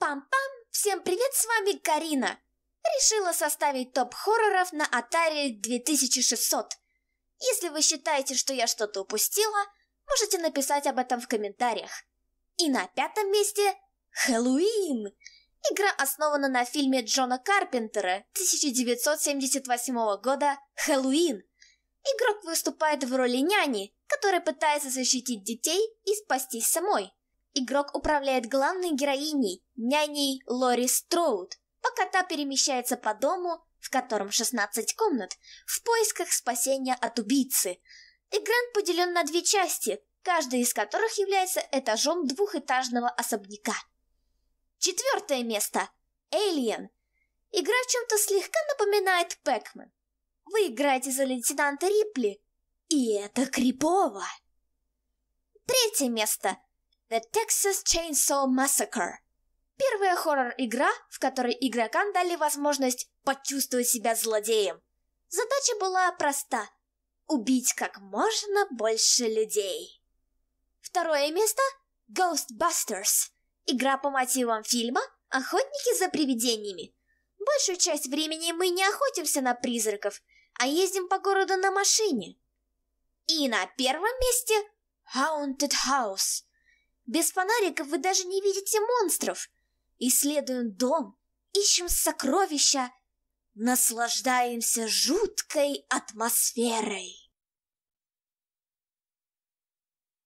Пам-пам! Всем привет, с вами Карина! Решила составить топ хорроров на Atari 2600. Если вы считаете, что я что-то упустила, можете написать об этом в комментариях. И на пятом месте Хэллоуин! Игра основана на фильме Джона Карпентера 1978 года «Хэллоуин». Игрок выступает в роли няни, которая пытается защитить детей и спастись самой игрок управляет главной героиней, няней Лори Строуд, пока та перемещается по дому, в котором 16 комнат, в поисках спасения от убийцы. Игрант поделен на две части, каждая из которых является этажом двухэтажного особняка. Четвертое место. Alien. Игра в чем-то слегка напоминает Пэкмен. Вы играете за лейтенанта Рипли, и это крипово. Третье место. The Texas Chainsaw Massacre. Первая хоррор-игра, в которой игрокам дали возможность почувствовать себя злодеем. Задача была проста – убить как можно больше людей. Второе место – Ghostbusters. Игра по мотивам фильма «Охотники за привидениями». Большую часть времени мы не охотимся на призраков, а ездим по городу на машине. И на первом месте – Haunted House – без фонариков вы даже не видите монстров. Исследуем дом, ищем сокровища, наслаждаемся жуткой атмосферой.